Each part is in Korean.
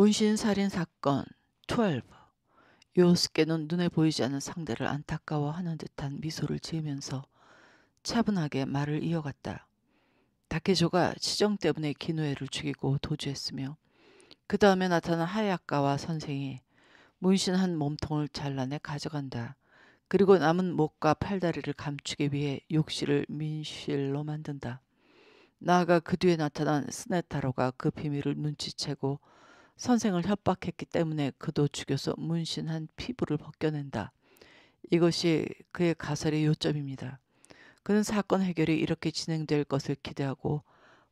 문신살인 사건 12 요스케는 눈에 보이지 않는 상대를 안타까워하는 듯한 미소를 지으면서 차분하게 말을 이어갔다. 다케조가 치정 때문에 기노에를 죽이고 도주했으며 그 다음에 나타난 하야카와 선생이 문신한 몸통을 잘라내 가져간다. 그리고 남은 목과 팔다리를 감추기 위해 욕실을 민실로 만든다. 나아가 그 뒤에 나타난 스네타로가 그 비밀을 눈치채고 선생을 협박했기 때문에 그도 죽여서 문신한 피부를 벗겨낸다. 이것이 그의 가설의 요점입니다. 그는 사건 해결이 이렇게 진행될 것을 기대하고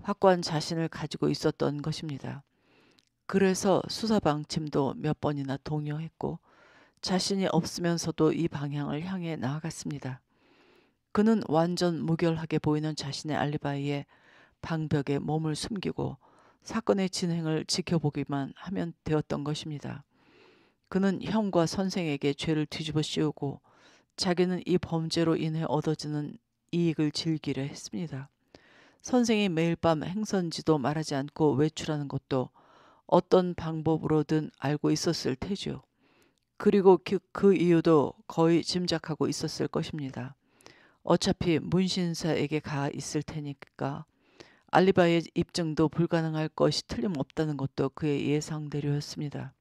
확고한 자신을 가지고 있었던 것입니다. 그래서 수사 방침도 몇 번이나 동요했고 자신이 없으면서도 이 방향을 향해 나아갔습니다. 그는 완전 무결하게 보이는 자신의 알리바이에 방벽에 몸을 숨기고 사건의 진행을 지켜보기만 하면 되었던 것입니다. 그는 형과 선생에게 죄를 뒤집어 씌우고 자기는 이 범죄로 인해 얻어지는 이익을 즐기려 했습니다. 선생이 매일 밤 행선지도 말하지 않고 외출하는 것도 어떤 방법으로든 알고 있었을 테죠. 그리고 그, 그 이유도 거의 짐작하고 있었을 것입니다. 어차피 문신사에게 가 있을 테니까 알리바의 입증도 불가능할 것이 틀림없다는 것도 그의 예상대로였습니다.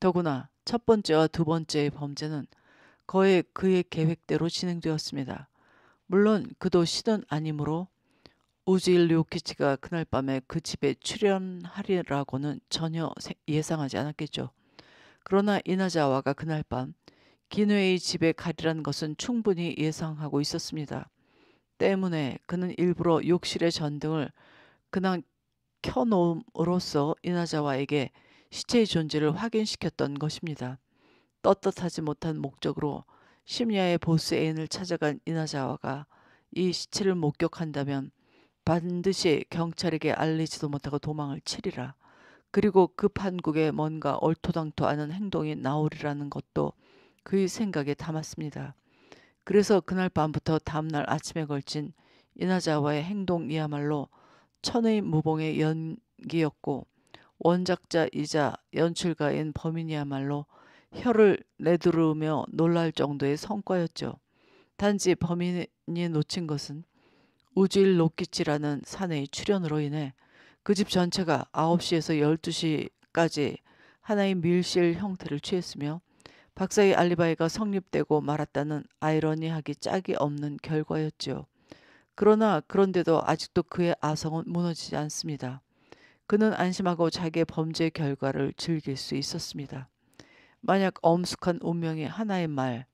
더구나 첫 번째와 두 번째의 범죄는 거의 그의 계획대로 진행되었습니다. 물론 그도 시든 아니므로 우지일 요키치가 그날 밤에 그 집에 출연하리라고는 전혀 예상하지 않았겠죠. 그러나 이나자와가 그날 밤 기누의 집에 가리란 것은 충분히 예상하고 있었습니다. 때문에 그는 일부러 욕실의 전등을 그냥 켜놓음으로써 이나자와에게 시체의 존재를 확인시켰던 것입니다. 떳떳하지 못한 목적으로 심야의 보스 애인을 찾아간 이나자와가 이 시체를 목격한다면 반드시 경찰에게 알리지도 못하고 도망을 치리라. 그리고 그판국에 뭔가 얼토당토 않은 행동이 나오리라는 것도 그의 생각에 담았습니다. 그래서 그날 밤부터 다음날 아침에 걸친 이나자와의 행동이야말로 천의 무봉의 연기였고 원작자이자 연출가인 범인이야말로 혀를 내두르며 놀랄 정도의 성과였죠. 단지 범인이 놓친 것은 우주일 로키치라는 산의 출현으로 인해 그 집 전체가 9시에서 12시까지 하나의 밀실 형태를 취했으며 박사의 알리바이가 성립되고 말았다는 아이러니하기 짝이 없는 결과였지요. 그러나 그런데도 아직도 그의 아성은 무너지지 않습니다. 그는 안심하고 자기의 범죄 결과를 즐길 수 있었습니다. 만약 엄숙한 운명이 하나의 말,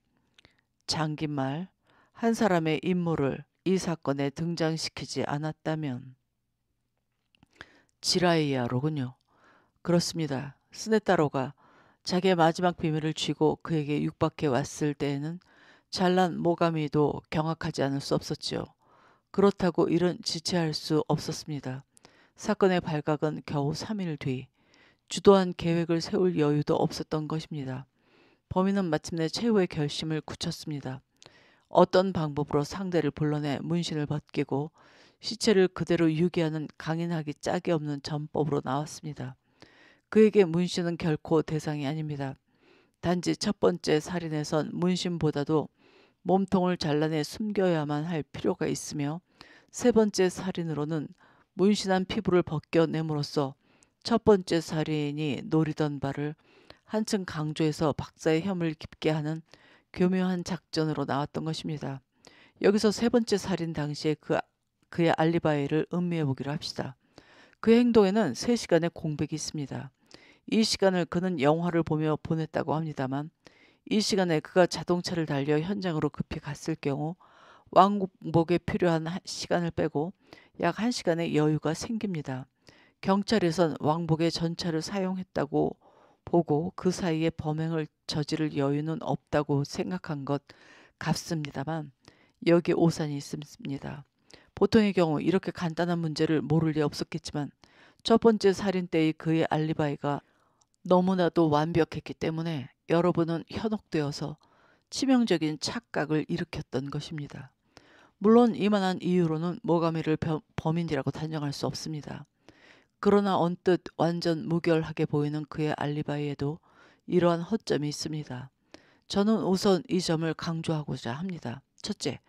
장기 말, 한 사람의 임무를 이 사건에 등장시키지 않았다면 지라이야로군요. 그렇습니다. 스네타로가 자기의 마지막 비밀을 쥐고 그에게 육박해 왔을 때에는 잘난 모가미도 경악하지 않을 수 없었지요. 그렇다고 일은 지체할 수 없었습니다. 사건의 발각은 겨우 3일 뒤 주도한 계획을 세울 여유도 없었던 것입니다. 범인은 마침내 최후의 결심을 굳혔습니다. 어떤 방법으로 상대를 불러내 문신을 벗기고 시체를 그대로 유기하는 강인하기 짝이 없는 전법으로 나왔습니다. 그에게 문신은 결코 대상이 아닙니다. 단지 첫 번째 살인에선 문신보다도 몸통을 잘라내 숨겨야만 할 필요가 있으며 세 번째 살인으로는 문신한 피부를 벗겨냄으로써 첫 번째 살인이 노리던 바를 한층 강조해서 박사의 혐을 깊게 하는 교묘한 작전으로 나왔던 것입니다. 여기서 세 번째 살인 당시에 그, 아, 그의 알리바이를 음미해 보기로 합시다. 그 행동에는 세시간의 공백이 있습니다. 이 시간을 그는 영화를 보며 보냈다고 합니다만 이 시간에 그가 자동차를 달려 현장으로 급히 갔을 경우 왕복에 필요한 시간을 빼고 약 1시간의 여유가 생깁니다. 경찰에선 왕복의 전차를 사용했다고 보고 그 사이에 범행을 저지를 여유는 없다고 생각한 것 같습니다만 여기 오산이 있습니다. 보통의 경우 이렇게 간단한 문제를 모를 리 없었겠지만 첫 번째 살인 때의 그의 알리바이가 너무나도 완벽했기 때문에 여러분은 현혹되어서 치명적인 착각을 일으켰던 것입니다. 물론 이만한 이유로는 모가미를 범인이라고 단정할 수 없습니다. 그러나 언뜻 완전 무결하게 보이는 그의 알리바이에도 이러한 허점이 있습니다. 저는 우선 이 점을 강조하고자 합니다. 첫째,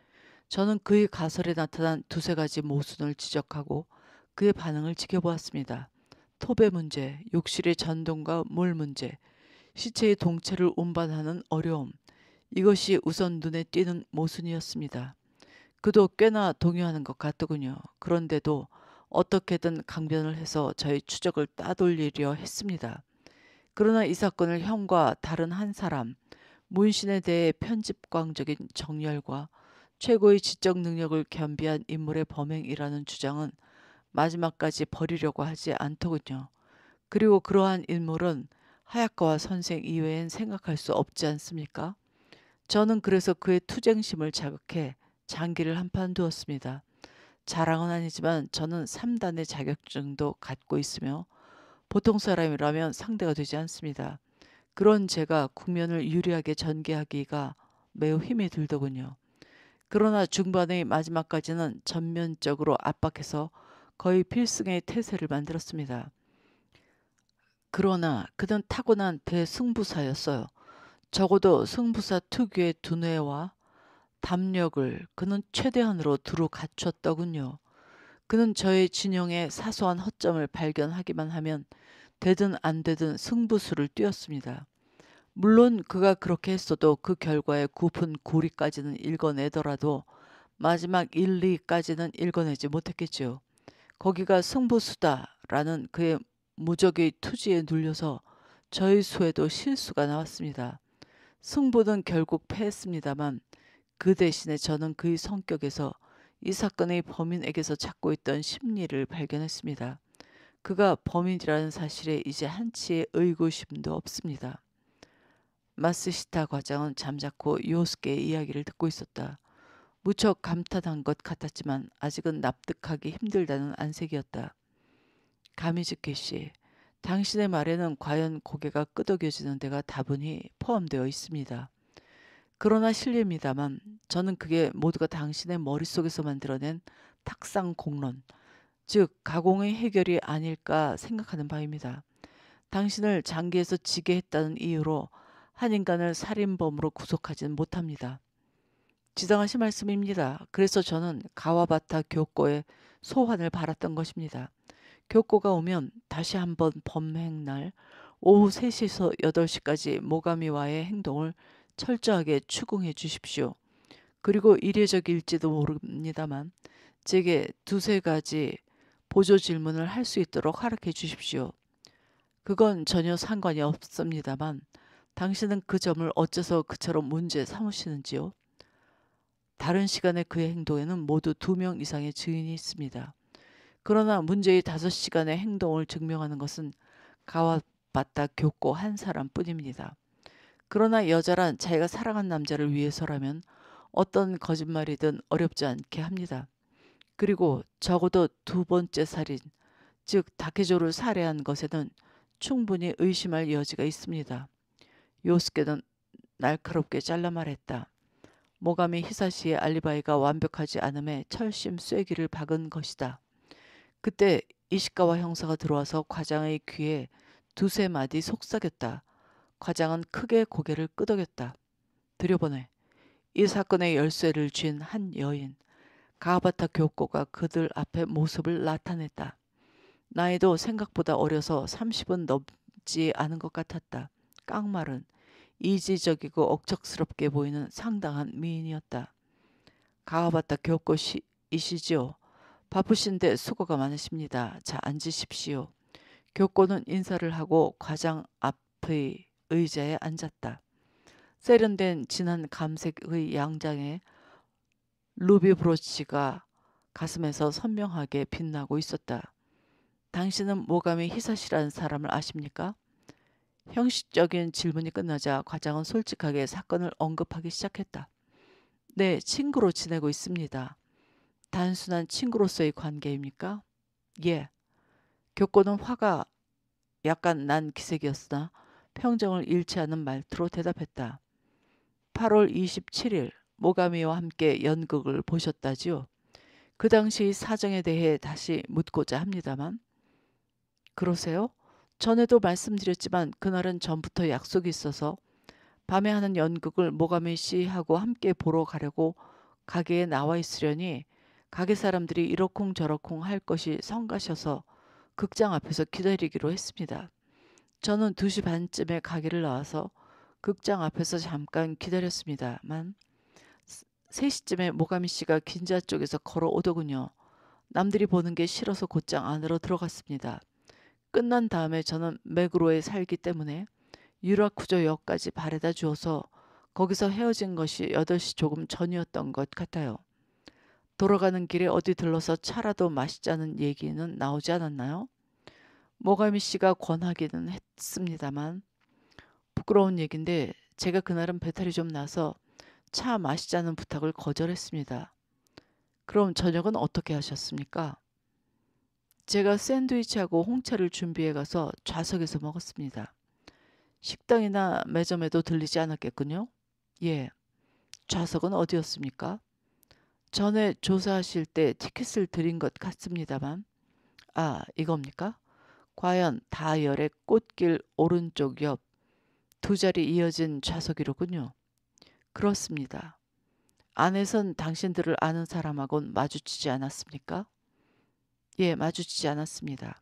저는 그의 가설에 나타난 두세 가지 모순을 지적하고 그의 반응을 지켜보았습니다. 토배 문제, 욕실의 전동과 물 문제, 시체의 동체를 운반하는 어려움, 이것이 우선 눈에 띄는 모순이었습니다. 그도 꽤나 동요하는 것 같더군요. 그런데도 어떻게든 강변을 해서 저희 추적을 따돌리려 했습니다. 그러나 이 사건을 형과 다른 한 사람, 문신에 대해 편집광적인 정열과 최고의 지적 능력을 겸비한 인물의 범행이라는 주장은 마지막까지 버리려고 하지 않더군요. 그리고 그러한 인물은 하야카와 선생 이외엔 생각할 수 없지 않습니까? 저는 그래서 그의 투쟁심을 자극해 장기를 한판 두었습니다. 자랑은 아니지만 저는 3단의 자격증도 갖고 있으며 보통 사람이라면 상대가 되지 않습니다. 그런 제가 국면을 유리하게 전개하기가 매우 힘이 들더군요. 그러나 중반의 마지막까지는 전면적으로 압박해서 거의 필승의 태세를 만들었습니다. 그러나 그는 타고난 대승부사였어요. 적어도 승부사 특유의 두뇌와 담력을 그는 최대한으로 두루 갖췄더군요. 그는 저의 진영의 사소한 허점을 발견하기만 하면 되든 안 되든 승부수를 띄었습니다. 물론 그가 그렇게 했어도 그 결과에 굽은 고리까지는 읽어내더라도 마지막 1, 2까지는 읽어내지 못했겠지요. 거기가 승부수다라는 그의 무적의 투지에 눌려서 저희 수에도 실수가 나왔습니다. 승부는 결국 패했습니다만 그 대신에 저는 그의 성격에서 이 사건의 범인에게서 찾고 있던 심리를 발견했습니다. 그가 범인이라는 사실에 이제 한치의 의구심도 없습니다. 마스시타 과장은 잠자코 요스케의 이야기를 듣고 있었다. 무척 감탄한 것 같았지만 아직은 납득하기 힘들다는 안색이었다. 가미즈케 씨, 당신의 말에는 과연 고개가 끄덕여지는 데가 다분히 포함되어 있습니다. 그러나 실례입니다만 저는 그게 모두가 당신의 머릿속에서 만들어낸 탁상 공론, 즉 가공의 해결이 아닐까 생각하는 바입니다. 당신을 장기에서 지게 했다는 이유로 한 인간을 살인범으로 구속하지는 못합니다. 지당하신 말씀입니다. 그래서 저는 가와바타 교코의 소환을 바랐던 것입니다. 교코가 오면 다시 한번 범행 날 오후 3시에서 8시까지 모가미와의 행동을 철저하게 추궁해 주십시오. 그리고 이례적일지도 모릅니다만 제게 두세 가지 보조 질문을 할 수 있도록 허락해 주십시오. 그건 전혀 상관이 없습니다만 당신은 그 점을 어째서 그처럼 문제 삼으시는지요? 다른 시간에 그의 행동에는 모두 두 명 이상의 증인이 있습니다. 그러나 문제의 다섯 시간의 행동을 증명하는 것은 가와바타 교코 한 사람뿐입니다. 그러나 여자란 자기가 사랑한 남자를 위해서라면 어떤 거짓말이든 어렵지 않게 합니다. 그리고 적어도 두 번째 살인, 즉 다케조를 살해한 것에는 충분히 의심할 여지가 있습니다. 요스케는 날카롭게 잘라 말했다. 모감이 히사시의 알리바이가 완벽하지 않음에 철심 쐐기를 박은 것이다. 그때 이시카와 형사가 들어와서 과장의 귀에 두세 마디 속삭였다. 과장은 크게 고개를 끄덕였다. 들여보내. 이 사건의 열쇠를 쥔 한 여인. 가바타 교코가 그들 앞에 모습을 나타냈다. 나이도 생각보다 어려서 30은 넘지 않은 것 같았다. 깡말은 이지적이고 억척스럽게 보이는 상당한 미인이었다. 가와바타 교코 이시지요. 바쁘신데 수고가 많으십니다. 자 앉으십시오. 교코는 인사를 하고 과장 앞의 의자에 앉았다. 세련된 진한 감색의 양장에 루비 브로치가 가슴에서 선명하게 빛나고 있었다. 당신은 모감이 희사시라는 사람을 아십니까? 형식적인 질문이 끝나자 과장은 솔직하게 사건을 언급하기 시작했다. 네, 친구로 지내고 있습니다. 단순한 친구로서의 관계입니까? 예. 교권은 화가 약간 난 기색이었으나 평정을 잃지 않은 말투로 대답했다. 8월 27일 모가미와 함께 연극을 보셨다지요. 그 당시 사정에 대해 다시 묻고자 합니다만 그러세요? 전에도 말씀드렸지만 그날은 전부터 약속이 있어서 밤에 하는 연극을 모가미 씨하고 함께 보러 가려고 가게에 나와 있으려니 가게 사람들이 이러쿵저러쿵 할 것이 성가셔서 극장 앞에서 기다리기로 했습니다. 저는 2시 반쯤에 가게를 나와서 극장 앞에서 잠깐 기다렸습니다만 3시쯤에 모가미 씨가 긴자 쪽에서 걸어오더군요. 남들이 보는 게 싫어서 곧장 안으로 들어갔습니다. 끝난 다음에 저는 맥으로에 살기 때문에 유라쿠저역까지 바래다 주어서 거기서 헤어진 것이 8시 조금 전이었던 것 같아요. 돌아가는 길에 어디 들러서 차라도 마시자는 얘기는 나오지 않았나요? 모가미 씨가 권하기는 했습니다만 부끄러운 얘긴데 제가 그날은 배탈이 좀 나서 차 마시자는 부탁을 거절했습니다. 그럼 저녁은 어떻게 하셨습니까? 제가 샌드위치하고 홍차를 준비해 가서 좌석에서 먹었습니다. 식당이나 매점에도 들리지 않았겠군요. 예. 좌석은 어디였습니까? 전에 조사하실 때 티켓을 드린 것 같습니다만. 아, 이겁니까? 과연 다열의 꽃길 오른쪽 옆 두 자리 이어진 좌석이로군요. 그렇습니다. 안에선 당신들을 아는 사람하곤 마주치지 않았습니까? 예, 마주치지 않았습니다.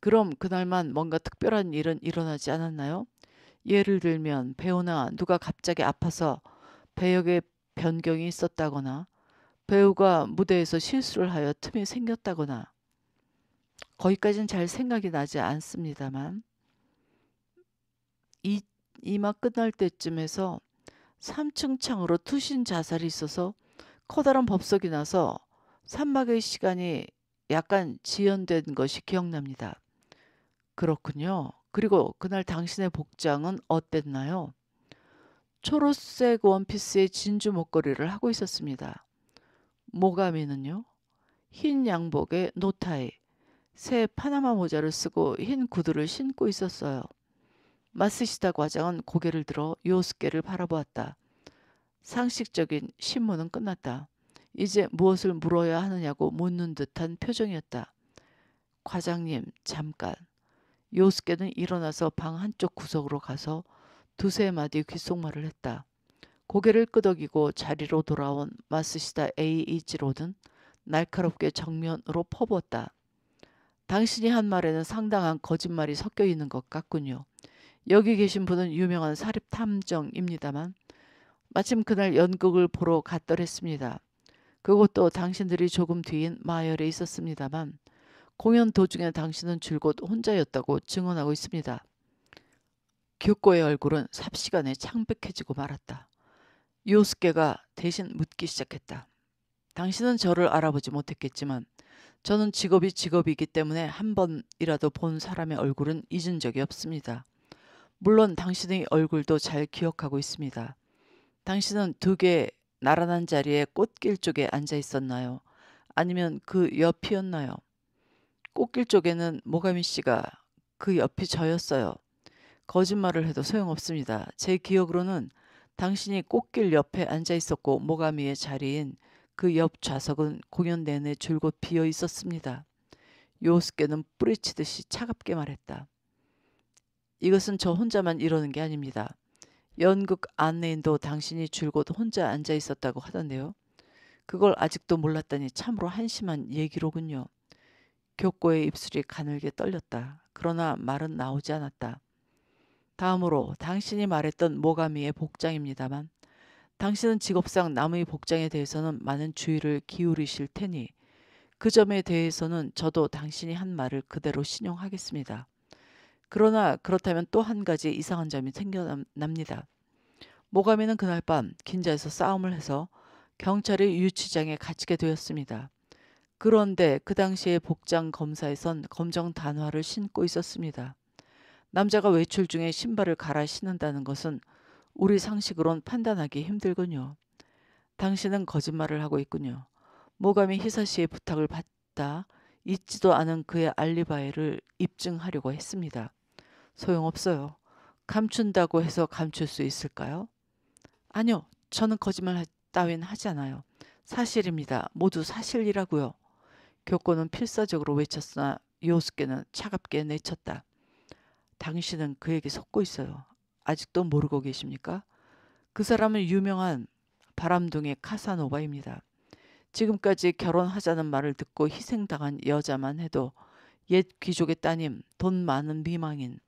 그럼 그날만 뭔가 특별한 일은 일어나지 않았나요? 예를 들면 배우나 누가 갑자기 아파서 배역의 변경이 있었다거나 배우가 무대에서 실수를 하여 틈이 생겼다거나 거기까지는 잘 생각이 나지 않습니다만 이, 이마 끝날 때쯤에서 3층 창으로 투신 자살이 있어서 커다란 법석이 나서 산막의 시간이 약간 지연된 것이 기억납니다. 그렇군요. 그리고 그날 당신의 복장은 어땠나요? 초록색 원피스에 진주 목걸이를 하고 있었습니다. 모가미는요? 흰 양복에 노타이, 새 파나마 모자를 쓰고 흰 구두를 신고 있었어요. 마쓰시다 과장은 고개를 들어 요스케를 바라보았다. 상식적인 신문은 끝났다. 이제 무엇을 물어야 하느냐고 묻는 듯한 표정이었다. 과장님, 잠깐. 요스케는 일어나서 방 한쪽 구석으로 가서 두세 마디 귓속말을 했다. 고개를 끄덕이고 자리로 돌아온 마스시다 에이이지로는 e 날카롭게 정면으로 퍼부었다. 당신이 한 말에는 상당한 거짓말이 섞여 있는 것 같군요. 여기 계신 분은 유명한 사립 탐정입니다만 마침 그날 연극을 보러 갔더랬습니다. 그것도 당신들이 조금 뒤인 마열에 있었습니다만 공연 도중에 당신은 줄곧 혼자였다고 증언하고 있습니다. 교코의 얼굴은 삽시간에 창백해지고 말았다. 요스케가 대신 묻기 시작했다. 당신은 저를 알아보지 못했겠지만 저는 직업이 직업이기 때문에 한 번이라도 본 사람의 얼굴은 잊은 적이 없습니다. 물론 당신의 얼굴도 잘 기억하고 있습니다. 당신은 두 개의 나란한 자리에 꽃길 쪽에 앉아 있었나요? 아니면 그 옆이었나요? 꽃길 쪽에는 모가미 씨가 그 옆이 저였어요. 거짓말을 해도 소용없습니다. 제 기억으로는 당신이 꽃길 옆에 앉아 있었고 모가미의 자리인 그 옆 좌석은 공연 내내 줄곧 비어 있었습니다. 요스께는 뿌리치듯이 차갑게 말했다. 이것은 저 혼자만 이러는 게 아닙니다. 연극 안내인도 당신이 줄곧 혼자 앉아 있었다고 하던데요. 그걸 아직도 몰랐다니 참으로 한심한 얘기로군요. 교꼬의 입술이 가늘게 떨렸다. 그러나 말은 나오지 않았다. 다음으로 당신이 말했던 모가미의 복장입니다만 당신은 직업상 남의 복장에 대해서는 많은 주의를 기울이실 테니 그 점에 대해서는 저도 당신이 한 말을 그대로 신용하겠습니다. 그러나 그렇다면 또 한 가지 이상한 점이 생겨납니다. 모가미는 그날 밤 긴자에서 싸움을 해서 경찰의 유치장에 갇히게 되었습니다. 그런데 그 당시에 복장 검사에선 검정 단화를 신고 있었습니다. 남자가 외출 중에 신발을 갈아 신는다는 것은 우리 상식으론 판단하기 힘들군요. 당신은 거짓말을 하고 있군요. 모감이 희사 씨의 부탁을 받다 잊지도 않은 그의 알리바이를 입증하려고 했습니다. 소용없어요. 감춘다고 해서 감출 수 있을까요? 아니요. 저는 거짓말 따윈 하지 않아요. 사실입니다. 모두 사실이라고요. 교권은 필사적으로 외쳤으나 요스께는 차갑게 내쳤다. 당신은 그에게 속고 있어요. 아직도 모르고 계십니까? 그 사람은 유명한 바람둥이 카사노바입니다. 지금까지 결혼하자는 말을 듣고 희생당한 여자만 해도 옛 귀족의 따님, 돈 많은 미망인,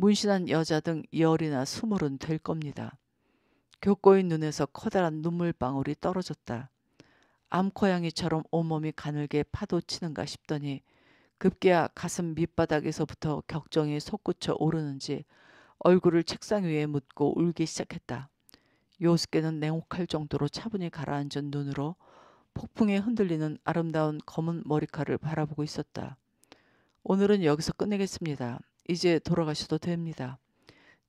문신한 여자 등 열이나 스물은 될 겁니다. 교코인 눈에서 커다란 눈물방울이 떨어졌다. 암코양이처럼 온몸이 가늘게 파도치는가 싶더니 급기야 가슴 밑바닥에서부터 격정이 솟구쳐 오르는지 얼굴을 책상 위에 묻고 울기 시작했다. 요스께는 냉혹할 정도로 차분히 가라앉은 눈으로 폭풍에 흔들리는 아름다운 검은 머리카락을 바라보고 있었다. 오늘은 여기서 끝내겠습니다. 이제 돌아가셔도 됩니다.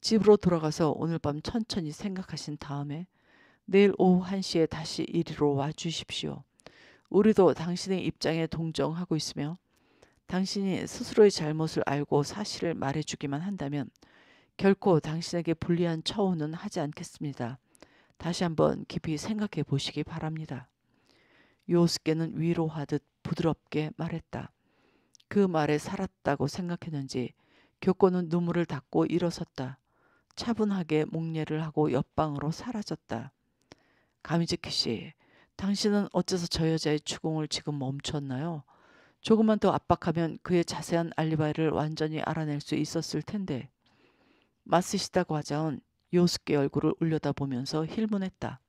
집으로 돌아가서 오늘 밤 천천히 생각하신 다음에 내일 오후 1시에 다시 이리로 와 주십시오. 우리도 당신의 입장에 동정하고 있으며 당신이 스스로의 잘못을 알고 사실을 말해주기만 한다면 결코 당신에게 불리한 처우는 하지 않겠습니다. 다시 한번 깊이 생각해 보시기 바랍니다. 요스께는 위로하듯 부드럽게 말했다. 그 말에 살았다고 생각했는지 교권은 눈물을 닦고 일어섰다. 차분하게 목례를 하고 옆방으로 사라졌다. 가미즈키 씨, 당신은 어째서 저 여자의 추궁을 지금 멈췄나요? 조금만 더 압박하면 그의 자세한 알리바이를 완전히 알아낼 수 있었을 텐데. 마스시다 과장은 요스케 얼굴을 올려다보면서 힐문했다.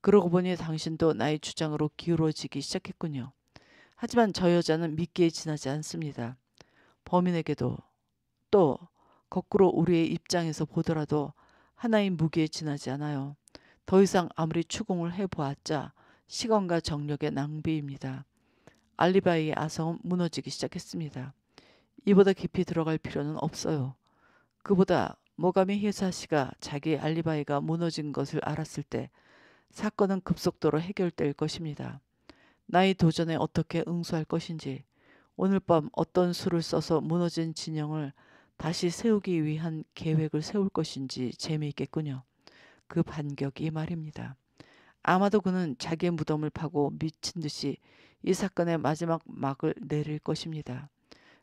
그러고 보니 당신도 나의 주장으로 기울어지기 시작했군요. 하지만 저 여자는 믿기에 지나지 않습니다. 범인에게도 또 거꾸로 우리의 입장에서 보더라도 하나의 무기에 지나지 않아요. 더 이상 아무리 추궁을 해보았자 시간과 정력의 낭비입니다. 알리바이의 아성은 무너지기 시작했습니다. 이보다 깊이 들어갈 필요는 없어요. 그보다 모가미 회사 씨가 자기 알리바이가 무너진 것을 알았을 때 사건은 급속도로 해결될 것입니다. 나의 도전에 어떻게 응수할 것인지 오늘 밤 어떤 수를 써서 무너진 진영을 다시 세우기 위한 계획을 세울 것인지 재미있겠군요. 그 반격이 말입니다. 아마도 그는 자기의 무덤을 파고 미친 듯이 이 사건의 마지막 막을 내릴 것입니다.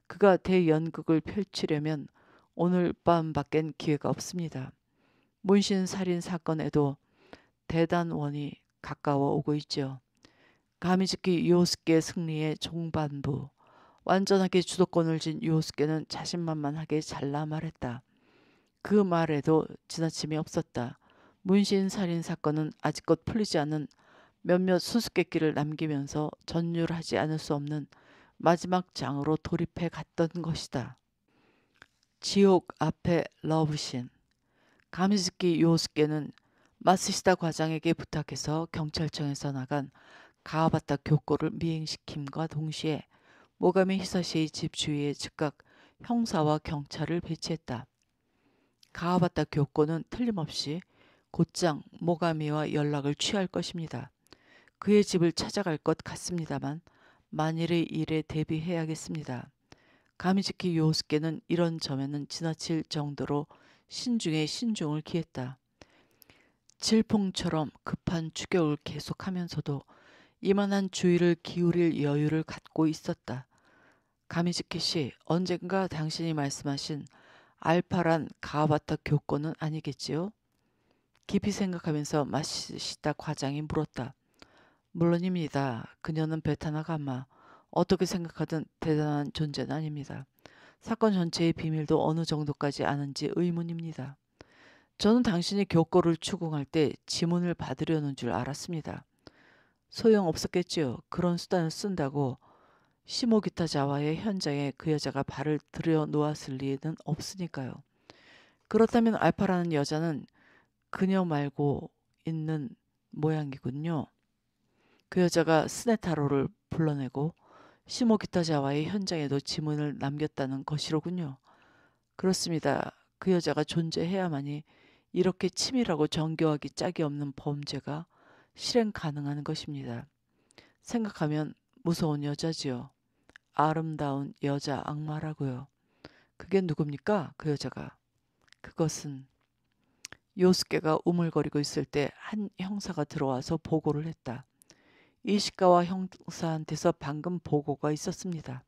그가 대연극을 펼치려면 오늘 밤밖엔 기회가 없습니다. 문신 살인 사건에도 대단원이 가까워 오고 있죠. 가미즈키 요스케 승리의 종반부 완전하게 주도권을 쥔 요스케는 자신만만하게 잘라 말했다. 그 말에도 지나침이 없었다. 문신 살인 사건은 아직껏 풀리지 않은 몇몇 수수께끼를 남기면서 전율하지 않을 수 없는 마지막 장으로 돌입해 갔던 것이다. 지옥 앞에 러브신 가미즈키 요스케는 마스시다 과장에게 부탁해서 경찰청에서 나간 가와바타 교포를 미행시킴과 동시에 모가미 히사시의 집 주위에 즉각 형사와 경찰을 배치했다. 가와바타 교권은 틀림없이 곧장 모가미와 연락을 취할 것입니다. 그의 집을 찾아갈 것 같습니다만 만일의 일에 대비해야겠습니다. 가미즈키 요스케는 이런 점에는 지나칠 정도로 신중에 신중을 기했다. 질풍처럼 급한 추격을 계속하면서도 이만한 주의를 기울일 여유를 갖고 있었다. 가미즈키 씨, 언젠가 당신이 말씀하신 알파란 가와타 바 교권은 아니겠지요? 깊이 생각하면서 마시시다 과장이 물었다. 물론입니다. 그녀는 베타나 가마. 어떻게 생각하든 대단한 존재는 아닙니다. 사건 전체의 비밀도 어느 정도까지 아는지 의문입니다. 저는 당신이 교권을 추궁할 때 지문을 받으려는 줄 알았습니다. 소용 없었겠지요. 그런 수단을 쓴다고 시모기타 자와의 현장에 그 여자가 발을 들여 놓았을 리는 없으니까요. 그렇다면 알파라는 여자는 그녀 말고 있는 모양이군요. 그 여자가 스네타로를 불러내고 시모기타 자와의 현장에도 지문을 남겼다는 것이로군요. 그렇습니다. 그 여자가 존재해야만이 이렇게 치밀하고 정교하기 짝이 없는 범죄가 실행 가능한 것입니다. 생각하면 무서운 여자지요. 아름다운 여자 악마라고요. 그게 누굽니까? 그 여자가. 그것은 요스케가 우물거리고 있을 때 한 형사가 들어와서 보고를 했다. 이시가와 형사한테서 방금 보고가 있었습니다.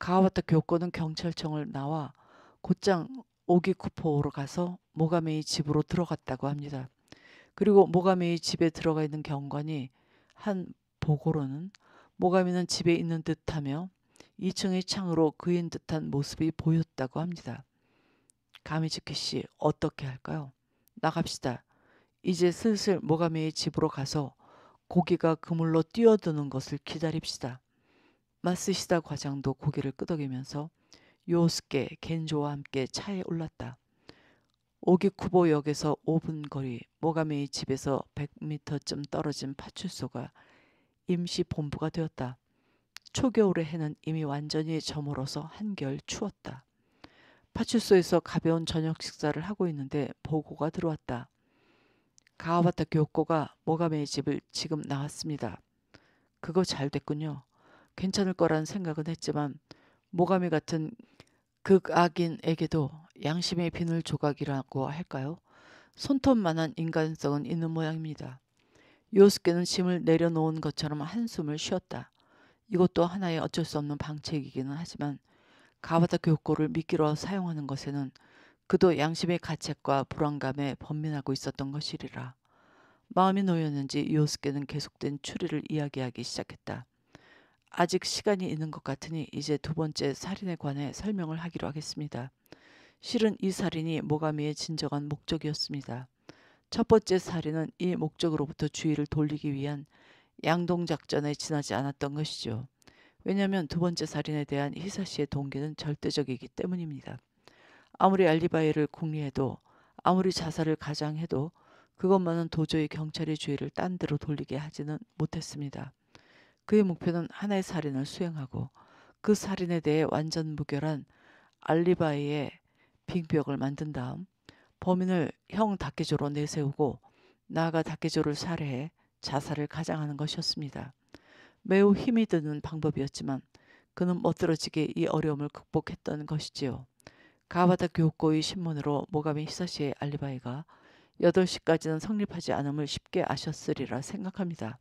가와타 교권은 경찰청을 나와 곧장 오기쿠포로 가서 모가메이 집으로 들어갔다고 합니다. 그리고 모가메이 집에 들어가 있는 경관이 한 보고로는 모가미는 집에 있는 듯하며 2층의 창으로 그인 듯한 모습이 보였다고 합니다. 가미즈키 씨 어떻게 할까요? 나갑시다. 이제 슬슬 모가미의 집으로 가서 고기가 그물로 뛰어드는 것을 기다립시다. 마스시다 과장도 고개를 끄덕이면서 요스케 겐조와 함께 차에 올랐다. 오기쿠보 역에서 5분 거리 모가미의 집에서 100m쯤 떨어진 파출소가 임시 본부가 되었다. 초겨울의 해는 이미 완전히 저물어서 한결 추웠다. 파출소에서 가벼운 저녁 식사를 하고 있는데 보고가 들어왔다. 가와바타 교코가 모가메의 집을 지금 나왔습니다. 그거 잘 됐군요. 괜찮을 거란 생각은 했지만 모가메 같은 극악인에게도 양심의 비늘 조각이라고 할까요? 손톱만한 인간성은 있는 모양입니다. 요스께는 짐을 내려놓은 것처럼 한숨을 쉬었다. 이것도 하나의 어쩔 수 없는 방책이기는 하지만 가바다 교육고를 미끼로 사용하는 것에는 그도 양심의 가책과 불안감에 번민하고 있었던 것이리라. 마음이 놓였는지 요스께는 계속된 추리를 이야기하기 시작했다. 아직 시간이 있는 것 같으니 이제 두 번째 살인에 관해 설명을 하기로 하겠습니다. 실은 이 살인이 모가미의 진정한 목적이었습니다. 첫 번째 사례는 이 목적으로부터 주의를 돌리기 위한 양동 작전에 지나지 않았던 것이죠. 왜냐하면 두 번째 살인에 대한 희사 씨의 동기는 절대적이기 때문입니다. 아무리 알리바이를 공리해도 아무리 자살을 가장해도 그것만은 도저히 경찰의 주의를 딴 데로 돌리게 하지는 못했습니다. 그의 목표는 하나의 살인을 수행하고 그 살인에 대해 완전 무결한 알리바이의 빙벽을 만든 다음 범인을 형 다케조로 내세우고 나아가 다케조를 살해해 자살을 가장하는 것이었습니다. 매우 힘이 드는 방법이었지만 그는 멋들어지게 이 어려움을 극복했던 것이지요. 가와다 교고의 신문으로 모가미 히사시의 알리바이가 8시까지는 성립하지 않음을 쉽게 아셨으리라 생각합니다.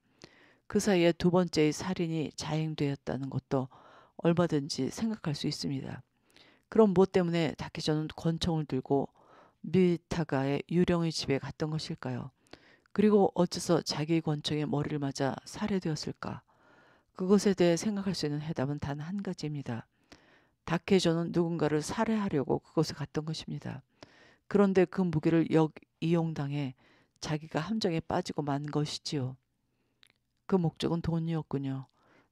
그 사이에 두 번째의 살인이 자행되었다는 것도 얼마든지 생각할 수 있습니다. 그럼 무엇 뭐 때문에 다케저는 권총을 들고 미타가의 유령의 집에 갔던 것일까요? 그리고 어째서 자기 권총에 머리를 맞아 살해되었을까? 그것에 대해 생각할 수 있는 해답은 단 한 가지입니다. 다케저는 누군가를 살해하려고 그곳에 갔던 것입니다. 그런데 그 무기를 역 이용당해 자기가 함정에 빠지고 만 것이지요. 그 목적은 돈이었군요.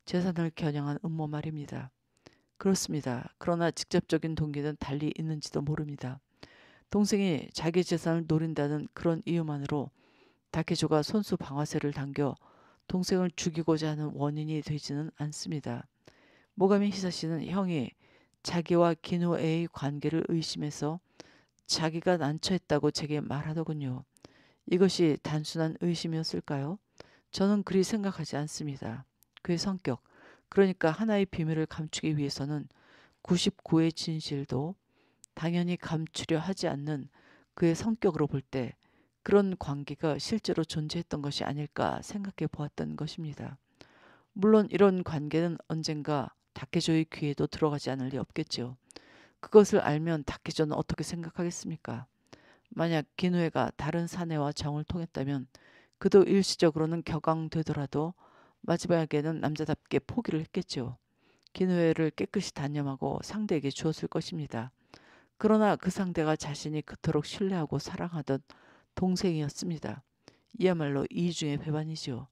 재산을 겨냥한 음모 말입니다. 그렇습니다. 그러나 직접적인 동기는 달리 있는지도 모릅니다. 동생이 자기 재산을 노린다는 그런 이유만으로 다케조가 손수 방아쇠를 당겨 동생을 죽이고자 하는 원인이 되지는 않습니다. 모가미 히사 씨는 형이 자기와 기노에의 관계를 의심해서 자기가 난처했다고 제게 말하더군요. 이것이 단순한 의심이었을까요? 저는 그리 생각하지 않습니다. 그의 성격, 그러니까 하나의 비밀을 감추기 위해서는 99의 진실도 당연히 감추려 하지 않는 그의 성격으로 볼 때 그런 관계가 실제로 존재했던 것이 아닐까 생각해 보았던 것입니다. 물론 이런 관계는 언젠가 다케조의 귀에도 들어가지 않을 리 없겠지요. 그것을 알면 다케조는 어떻게 생각하겠습니까? 만약 기누에가 다른 사내와 정을 통했다면 그도 일시적으로는 격앙되더라도 마지막에는 남자답게 포기를 했겠지요. 기누에를 깨끗이 단념하고 상대에게 주었을 것입니다. 그러나 그 상대가 자신이 그토록 신뢰하고 사랑하던 동생이었습니다. 이야말로 이중의 배반이지요.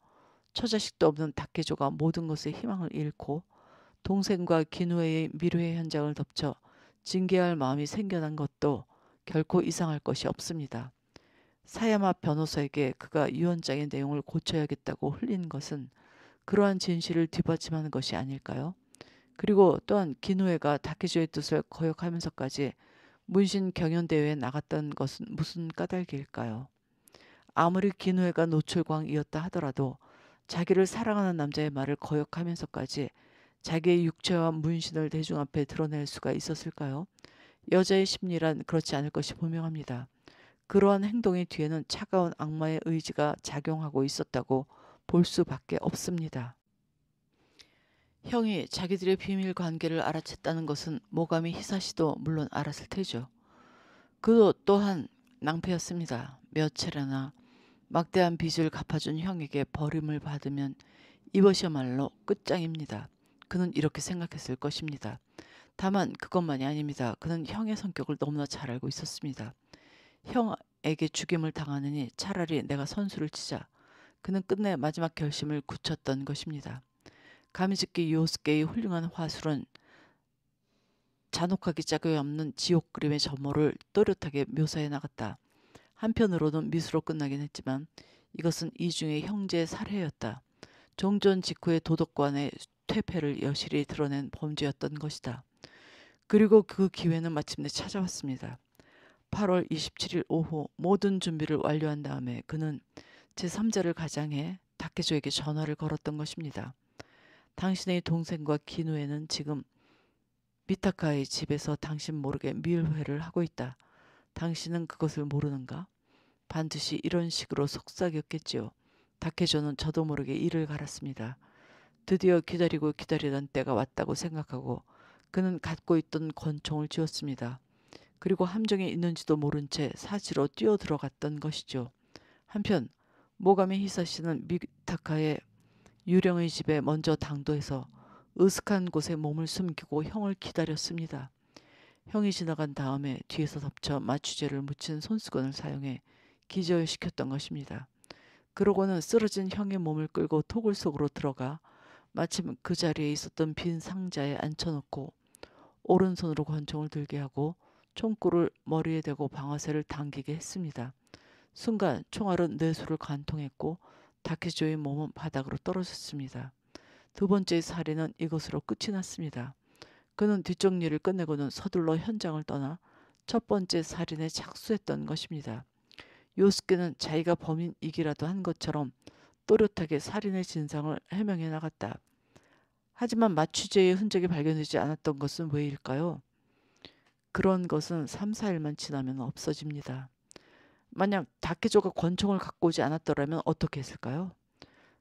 처자식도 없는 닭개조가 모든 것에 희망을 잃고 동생과 기누의 미루의 현장을 덮쳐 징계할 마음이 생겨난 것도 결코 이상할 것이 없습니다. 사야마 변호사에게 그가 유언장의 내용을 고쳐야겠다고 흘린 것은 그러한 진실을 뒷받침하는 것이 아닐까요? 그리고 또한 기누에가 다케조의 뜻을 거역하면서까지 문신 경연대회에 나갔던 것은 무슨 까닭일까요? 아무리 기노애가 노출광이었다 하더라도 자기를 사랑하는 남자의 말을 거역하면서까지 자기의 육체와 문신을 대중 앞에 드러낼 수가 있었을까요? 여자의 심리란 그렇지 않을 것이 분명합니다. 그러한 행동의 뒤에는 차가운 악마의 의지가 작용하고 있었다고 볼 수밖에 없습니다. 형이 자기들의 비밀 관계를 알아챘다는 것은 모감이 희사시도 물론 알았을 테죠. 그도 또한 낭패였습니다. 며칠이나 막대한 빚을 갚아준 형에게 버림을 받으면 이것이야말로 끝장입니다. 그는 이렇게 생각했을 것입니다. 다만 그것만이 아닙니다. 그는 형의 성격을 너무나 잘 알고 있었습니다. 형에게 죽임을 당하느니 차라리 내가 선수를 치자. 그는 끝내 마지막 결심을 굳혔던 것입니다. 가미즈키 요스케의 훌륭한 화술은 잔혹하기 짝이 없는 지옥 그림의 점호를 또렷하게 묘사해 나갔다. 한편으로는 미술로 끝나긴 했지만 이것은 이중의 형제 의 살해였다. 종전 직후의 도덕관의 퇴폐를 여실히 드러낸 범죄였던 것이다. 그리고 그 기회는 마침내 찾아왔습니다. 8월 27일 오후 모든 준비를 완료한 다음에 그는 제3자를 가장해 다케조에게 전화를 걸었던 것입니다. 당신의 동생과 기누에는 지금 미타카의 집에서 당신 모르게 밀회를 하고 있다. 당신은 그것을 모르는가? 반드시 이런 식으로 속삭였겠지요. 다케조는 저도 모르게 이를 갈았습니다. 드디어 기다리고 기다리던 때가 왔다고 생각하고 그는 갖고 있던 권총을 쥐었습니다. 그리고 함정에 있는지도 모른 채 사지로 뛰어 들어갔던 것이죠. 한편 모가의 히사 시는 미타카의 유령의 집에 먼저 당도해서 으슥한 곳에 몸을 숨기고 형을 기다렸습니다. 형이 지나간 다음에 뒤에서 덮쳐 마취제를 묻힌 손수건을 사용해 기절시켰던 것입니다. 그러고는 쓰러진 형의 몸을 끌고 토굴 속으로 들어가 마침 그 자리에 있었던 빈 상자에 앉혀놓고 오른손으로 권총을 들게 하고 총구를 머리에 대고 방아쇠를 당기게 했습니다. 순간 총알은 뇌수를 관통했고 다케조의 몸은 바닥으로 떨어졌습니다. 두 번째 사례는 이것으로 끝이 났습니다. 그는 뒷정리를 끝내고는 서둘러 현장을 떠나 첫 번째 살인에 착수했던 것입니다. 요스케는 자기가 범인이기라도 한 것처럼 또렷하게 살인의 진상을 해명해 나갔다. 하지만 마취제의 흔적이 발견되지 않았던 것은 왜일까요? 그런 것은 3, 4일만 지나면 없어집니다. 만약 다케조가 권총을 갖고 오지 않았더라면 어떻게 했을까요?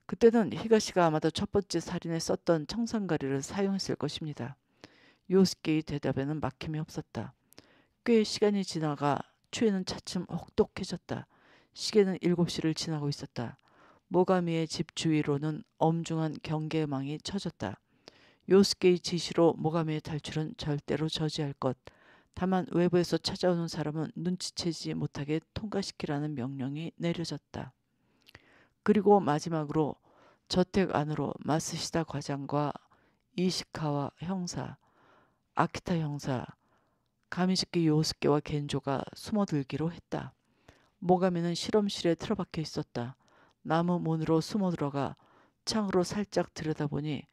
그때는 히가시가 아마도 첫 번째 살인에 썼던 청산가리를 사용했을 것입니다. 요스케의 대답에는 막힘이 없었다. 꽤 시간이 지나가 추위는 차츰 혹독해졌다. 시계는 7시를 지나고 있었다. 모가미의 집 주위로는 엄중한 경계망이 쳐졌다. 요스케의 지시로 모가미의 탈출은 절대로 저지할 것. 다만 외부에서 찾아오는 사람은 눈치채지 못하게 통과시키라는 명령이 내려졌다. 그리고 마지막으로 저택 안으로 마스시다 과장과 이시카와 형사, 아키타 형사, 가미즈키 요스케와 겐조가 숨어들기로 했다. 모가미는 실험실에 틀어박혀 있었다. 나무 문으로 숨어 들어가 창으로 살짝 들여다보니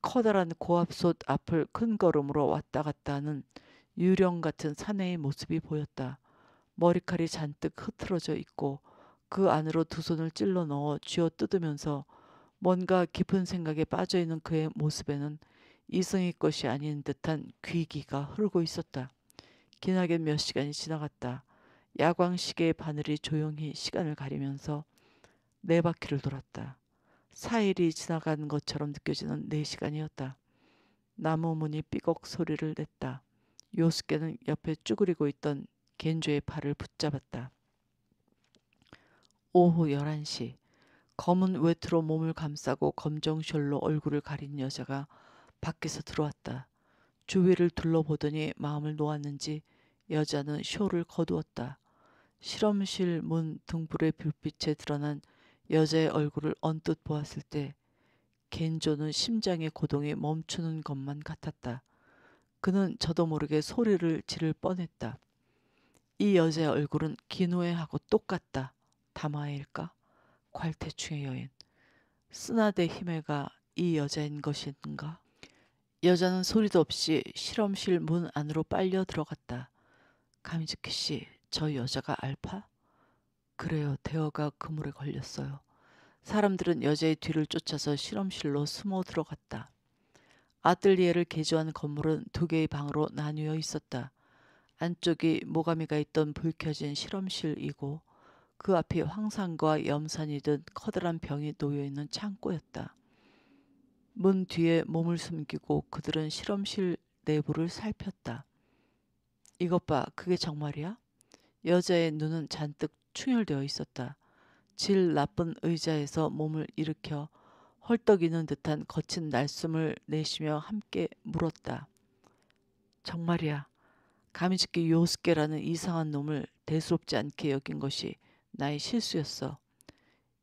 커다란 고압솥 앞을 큰 걸음으로 왔다 갔다 하는 유령 같은 사내의 모습이 보였다. 머리칼이 잔뜩 흐트러져 있고 그 안으로 두 손을 찔러 넣어 쥐어 뜯으면서 뭔가 깊은 생각에 빠져 있는 그의 모습에는 이승의 것이 아닌 듯한 귀기가 흐르고 있었다. 기나게 몇 시간이 지나갔다. 야광 시계의 바늘이 조용히 시간을 가리면서 네 바퀴를 돌았다. 사일이 지나간 것처럼 느껴지는 네 시간이었다. 나무 문이 삐걱 소리를 냈다. 요스께는 옆에 쭈그리고 있던 겐조의 팔을 붙잡았다. 오후 11시 검은 외투로 몸을 감싸고 검정 셜로 얼굴을 가린 여자가 밖에서 들어왔다. 주위를 둘러보더니 마음을 놓았는지 여자는 쇼를 거두었다. 실험실 문 등불의 불빛에 드러난 여자의 얼굴을 언뜻 보았을 때 겐조는 심장의 고동이 멈추는 것만 같았다. 그는 저도 모르게 소리를 지를 뻔했다. 이 여자의 얼굴은 기노에하고 똑같다. 다마일까 괄태충의 여인. 쓰나데 히메가 이 여자인 것인가? 여자는 소리도 없이 실험실 문 안으로 빨려 들어갔다. 감미즈키 씨, 저 여자가 알파? 그래요. 대어가 그물에 걸렸어요. 사람들은 여자의 뒤를 쫓아서 실험실로 숨어 들어갔다. 아뜰리에를 개조한 건물은 두 개의 방으로 나뉘어 있었다. 안쪽이 모가미가 있던 불켜진 실험실이고 그 앞이 황산과 염산이 든 커다란 병이 놓여 있는 창고였다. 문 뒤에 몸을 숨기고 그들은 실험실 내부를 살폈다. 이것 봐, 그게 정말이야? 여자의 눈은 잔뜩 충혈되어 있었다. 질 나쁜 의자에서 몸을 일으켜 헐떡이는 듯한 거친 날숨을 내쉬며 함께 물었다. 정말이야. 감히 쉽게 요스케라는 이상한 놈을 대수롭지 않게 여긴 것이 나의 실수였어.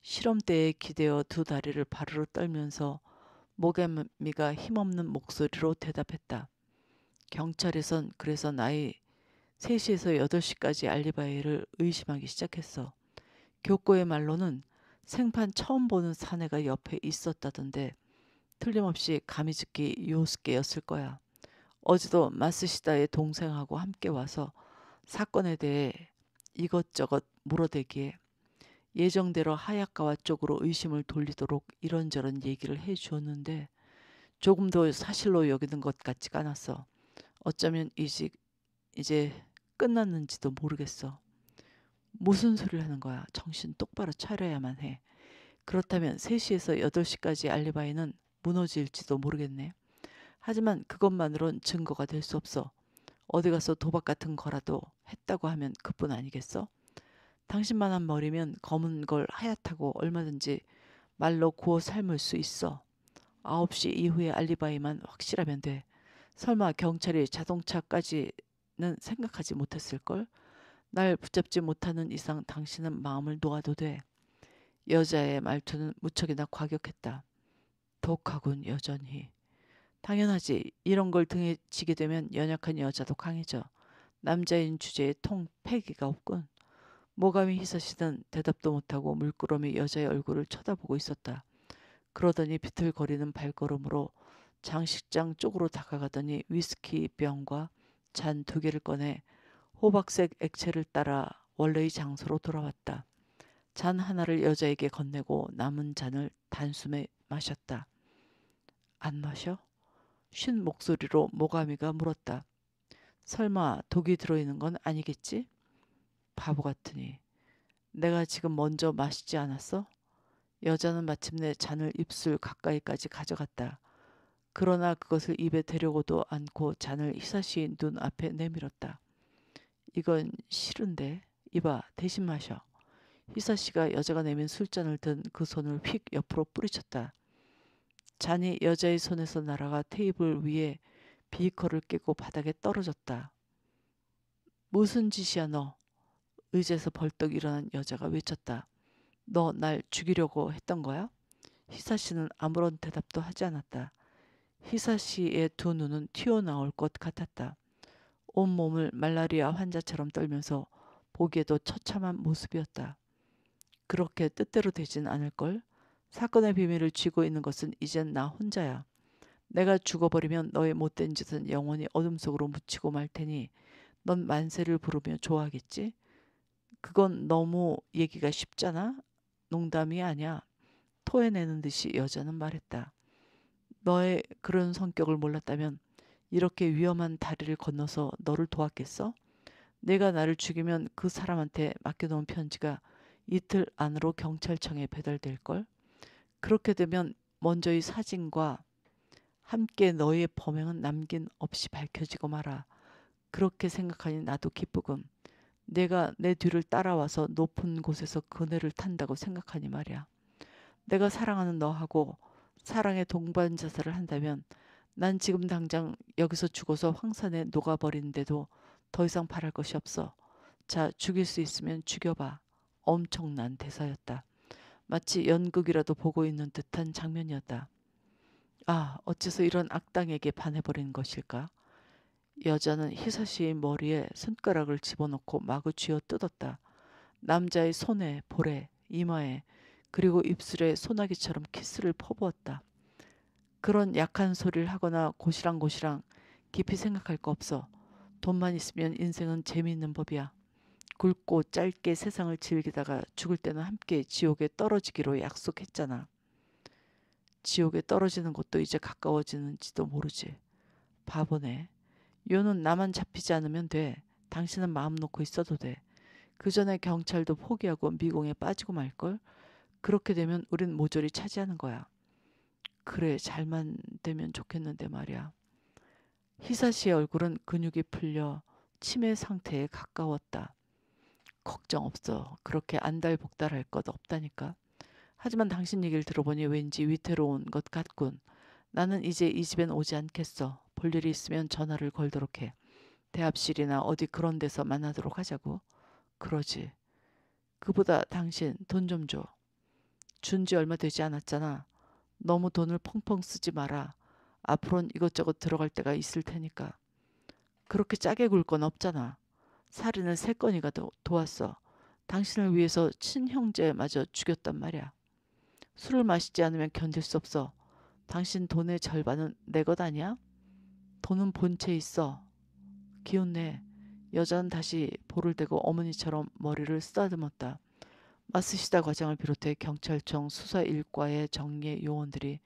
실험때에 기대어 두 다리를 바르르 떨면서 목에미가 힘없는 목소리로 대답했다. 경찰에선 그래서 나의 3시에서 8시까지 알리바이를 의심하기 시작했어. 교코의 말로는 생판 처음 보는 사내가 옆에 있었다던데 틀림없이 감이 죽기 요스케였을 거야. 어제도 마스시다의 동생하고 함께 와서 사건에 대해 이것저것 물어대기에 예정대로 하야카와 쪽으로 의심을 돌리도록 이런저런 얘기를 해 주었는데 조금도 사실로 여기는 것 같지가 않았어. 어쩌면 이직 이제 끝났는지도 모르겠어. 무슨 소리를 하는 거야? 정신 똑바로 차려야만 해. 그렇다면 3시에서 8시까지 알리바이는 무너질지도 모르겠네. 하지만 그것만으론 증거가 될 수 없어. 어디 가서 도박 같은 거라도 했다고 하면 그뿐 아니겠어? 당신만한 머리면 검은 걸 하얗다고 얼마든지 말로 구워 삶을 수 있어. 9시 이후에 알리바이만 확실하면 돼. 설마 경찰이 자동차까지는 생각하지 못했을걸? 날 붙잡지 못하는 이상 당신은 마음을 놓아도 돼. 여자의 말투는 무척이나 과격했다. 독하군 여전히. 당연하지. 이런 걸 등에 지게 되면 연약한 여자도 강해져. 남자인 주제에 통 패기가 없군. 모감이 희사시던 대답도 못하고 물끄러미 여자의 얼굴을 쳐다보고 있었다. 그러더니 비틀거리는 발걸음으로 장식장 쪽으로 다가가더니 위스키 병과 잔 두 개를 꺼내 호박색 액체를 따라 원래의 장소로 돌아왔다. 잔 하나를 여자에게 건네고 남은 잔을 단숨에 마셨다. 안 마셔? 쉰 목소리로 모가미가 물었다. 설마 독이 들어있는 건 아니겠지? 바보 같으니. 내가 지금 먼저 마시지 않았어? 여자는 마침내 잔을 입술 가까이까지 가져갔다. 그러나 그것을 입에 대려고도 않고 잔을 히사시인 눈 앞에 내밀었다. 이건 싫은데 이봐 대신 마셔. 희사 씨가 여자가 내민 술잔을 든 그 손을 휙 옆으로 뿌리쳤다. 잔이 여자의 손에서 날아가 테이블 위에 비커를 깨고 바닥에 떨어졌다. 무슨 짓이야 너? 의자에서 벌떡 일어난 여자가 외쳤다. 너 날 죽이려고 했던 거야? 희사 씨는 아무런 대답도 하지 않았다. 희사 씨의 두 눈은 튀어나올 것 같았다. 온몸을 말라리아 환자처럼 떨면서 보기에도 처참한 모습이었다. 그렇게 뜻대로 되진 않을걸? 사건의 비밀을 쥐고 있는 것은 이젠 나 혼자야. 내가 죽어버리면 너의 못된 짓은 영원히 어둠 속으로 묻히고 말 테니 넌 만세를 부르며 좋아하겠지? 그건 너무 얘기가 쉽잖아? 농담이 아니야. 토해내는 듯이 여자는 말했다. 너의 그런 성격을 몰랐다면 이렇게 위험한 다리를 건너서 너를 도왔겠어? 내가 나를 죽이면 그 사람한테 맡겨놓은 편지가 이틀 안으로 경찰청에 배달될 걸. 그렇게 되면 먼저 이 사진과 함께 너의 범행은 남긴 없이 밝혀지고 마라. 그렇게 생각하니 나도 기쁘군. 내가 내 뒤를 따라와서 높은 곳에서 그네를 탄다고 생각하니 말이야. 내가 사랑하는 너하고 사랑의 동반 자살을 한다면 난 지금 당장 여기서 죽어서 황산에 녹아버리는데도 더 이상 바랄 것이 없어. 자, 죽일 수 있으면 죽여봐. 엄청난 대사였다. 마치 연극이라도 보고 있는 듯한 장면이었다. 아, 어째서 이런 악당에게 반해버린 것일까? 여자는 희사시의 머리에 손가락을 집어넣고 마구 쥐어 뜯었다. 남자의 손에, 볼에, 이마에, 그리고 입술에 소나기처럼 키스를 퍼부었다. 그런 약한 소리를 하거나 고시랑고시랑 깊이 생각할 거 없어. 돈만 있으면 인생은 재미있는 법이야. 굵고 짧게 세상을 즐기다가 죽을 때는 함께 지옥에 떨어지기로 약속했잖아. 지옥에 떨어지는 것도 이제 가까워지는지도 모르지. 바보네. 요는 나만 잡히지 않으면 돼. 당신은 마음 놓고 있어도 돼. 그 전에 경찰도 포기하고 미궁에 빠지고 말걸. 그렇게 되면 우린 모조리 차지하는 거야. 그래 잘만 되면 좋겠는데 말이야. 희사 씨의 얼굴은 근육이 풀려 치매 상태에 가까웠다. 걱정 없어. 그렇게 안달복달할 것 없다니까. 하지만 당신 얘기를 들어보니 왠지 위태로운 것 같군. 나는 이제 이 집엔 오지 않겠어. 볼 일이 있으면 전화를 걸도록 해. 대합실이나 어디 그런 데서 만나도록 하자고. 그러지. 그보다 당신 돈 좀 줘. 준 지 얼마 되지 않았잖아. 너무 돈을 펑펑 쓰지 마라. 앞으로는 이것저것 들어갈 때가 있을 테니까. 그렇게 짜게 굴 건 없잖아. 살인을 세건이가 도왔어. 당신을 위해서 친형제마저 죽였단 말이야. 술을 마시지 않으면 견딜 수 없어. 당신 돈의 절반은 내 것 아니야? 돈은 본체 있어. 기운내. 여자는 다시 볼을 대고 어머니처럼 머리를 쓰다듬었다. 마쓰시다 과장을 비롯해 경찰청 수사 일과의 정예 요원들이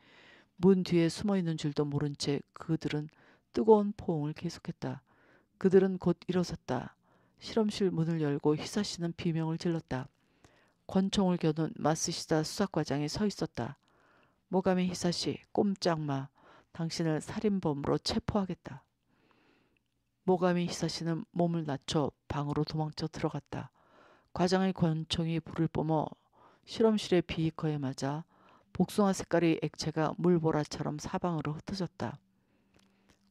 문 뒤에 숨어 있는 줄도 모른 채 그들은 뜨거운 포옹을 계속했다. 그들은 곧 일어섰다. 실험실 문을 열고 희사 씨는 비명을 질렀다. 권총을 겨눈 마쓰시다 수사과장이 서 있었다. 모감이 희사 씨, 꼼짝마. 당신을 살인범으로 체포하겠다. 모감이 희사 씨는 몸을 낮춰 방으로 도망쳐 들어갔다. 과장의 권총이 불을 뿜어 실험실의 비커에 맞아 복숭아 색깔의 액체가 물보라처럼 사방으로 흩어졌다.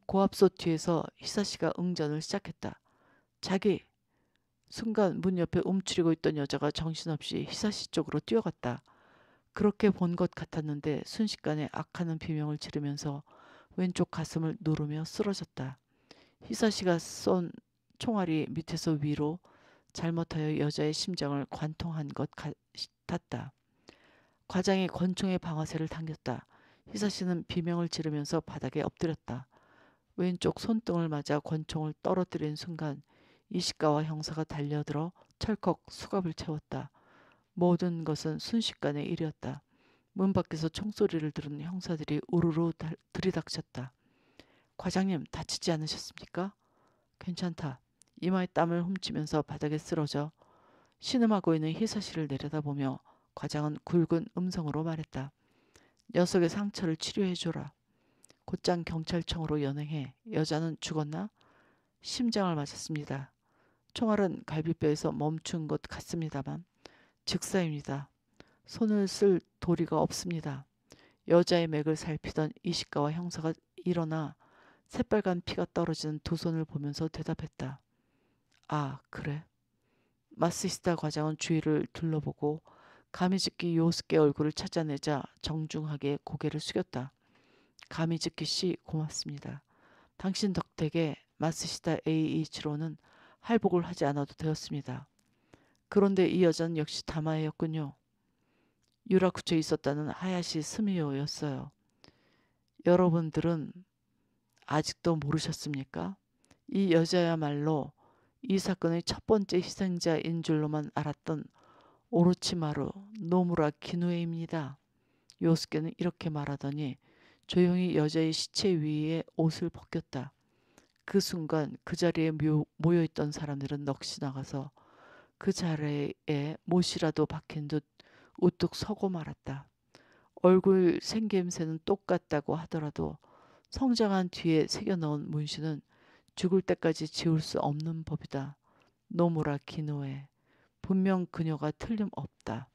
고압소 뒤에서 희사씨가 응전을 시작했다. 자기! 순간 문 옆에 움츠리고 있던 여자가 정신없이 희사씨 쪽으로 뛰어갔다. 그렇게 본 것 같았는데 순식간에 악하는 비명을 지르면서 왼쪽 가슴을 누르며 쓰러졌다. 희사씨가쏜 총알이 밑에서 위로 잘못하여 여자의 심장을 관통한 것 같았다. 과장이 권총의 방아쇠를 당겼다. 희사 씨는 비명을 지르면서 바닥에 엎드렸다. 왼쪽 손등을 맞아 권총을 떨어뜨린 순간 이식가와 형사가 달려들어 철컥 수갑을 채웠다. 모든 것은 순식간에 일이었다. 문 밖에서 총소리를 들은 형사들이 우르르 들이닥쳤다. 과장님 다치지 않으셨습니까? 괜찮다. 이마에 땀을 훔치면서 바닥에 쓰러져 신음하고 있는 희서 씨를 내려다보며 과장은 굵은 음성으로 말했다. 녀석의 상처를 치료해줘라. 곧장 경찰청으로 연행해 여자는 죽었나? 심장을 맞았습니다. 총알은 갈비뼈에서 멈춘 것 같습니다만 즉사입니다. 손을 쓸 도리가 없습니다. 여자의 맥을 살피던 이식가와 형사가 일어나 새빨간 피가 떨어지는 두 손을 보면서 대답했다. 아, 그래. 마스이스타 과장은 주위를 둘러보고 가미즈키 요스케 얼굴을 찾아내자 정중하게 고개를 숙였다. 가미즈키 씨 고맙습니다. 당신 덕택에 마스시다 a h 로는 할복을 하지 않아도 되었습니다. 그런데 이 여자는 역시 다마에였군요. 유라쿠체에 있었다는 하야시 스미오였어요. 여러분들은 아직도 모르셨습니까? 이 여자야말로 이 사건의 첫 번째 희생자인 줄로만 알았던 오로치마루 노무라 기누에입니다. 요스케는 이렇게 말하더니 조용히 여자의 시체 위에 옷을 벗겼다. 그 순간 그 자리에 모여 있던 사람들은 넋이 나가서 그 자리에 못이라도 박힌 듯 우뚝 서고 말았다. 얼굴 생김새는 똑같다고 하더라도 성장한 뒤에 새겨넣은 문신은 죽을 때까지 지울 수 없는 법이다. 노무라 기노에 분명 그녀가 틀림없다.